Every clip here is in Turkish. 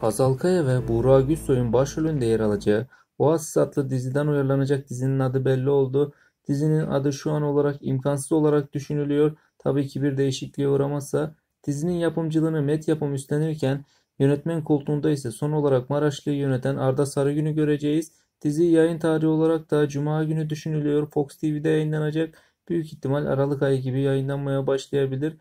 Hazal Kaya ve Buğra Gülsoy'un başrolünde yer alacağı Oasis adlı diziden uyarlanacak dizinin adı belli oldu. Dizinin adı şu an olarak imkansız olarak düşünülüyor. Tabii ki bir değişikliğe uğramazsa. Dizinin yapımcılığını Met yapım üstlenirken yönetmen koltuğunda ise son olarak Maraşlı'yı yöneten Arda Sarıgün'ü göreceğiz. Dizi yayın tarihi olarak da Cuma günü düşünülüyor. Fox TV'de yayınlanacak büyük ihtimal Aralık ayı gibi yayınlanmaya başlayabilir.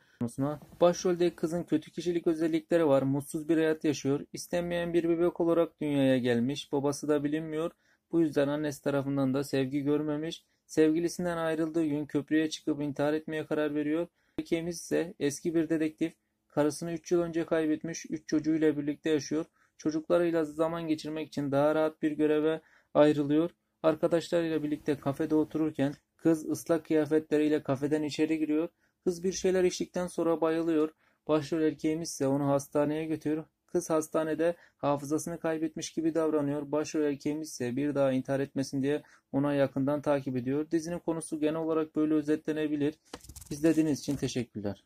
Başrolde kızın kötü kişilik özellikleri var. Mutsuz bir hayat yaşıyor. İstenmeyen bir bebek olarak dünyaya gelmiş. Babası da bilinmiyor. Bu yüzden annesi tarafından da sevgi görmemiş. Sevgilisinden ayrıldığı gün köprüye çıkıp intihar etmeye karar veriyor. Ülkemiz ise eski bir dedektif. Karısını 3 yıl önce kaybetmiş. 3 çocuğuyla birlikte yaşıyor. Çocuklarıyla zaman geçirmek için daha rahat bir göreve ayrılıyor. Arkadaşlarıyla birlikte kafede otururken Kız ıslak kıyafetleriyle kafeden içeri giriyor. Kız bir şeyler içtikten sonra bayılıyor. Başrol erkeğimiz ise onu hastaneye götürüyor. Kız hastanede hafızasını kaybetmiş gibi davranıyor. Başrol erkeğimiz ise bir daha intihar etmesin diye ona yakından takip ediyor. Dizinin konusu genel olarak böyle özetlenebilir. İzlediğiniz için teşekkürler.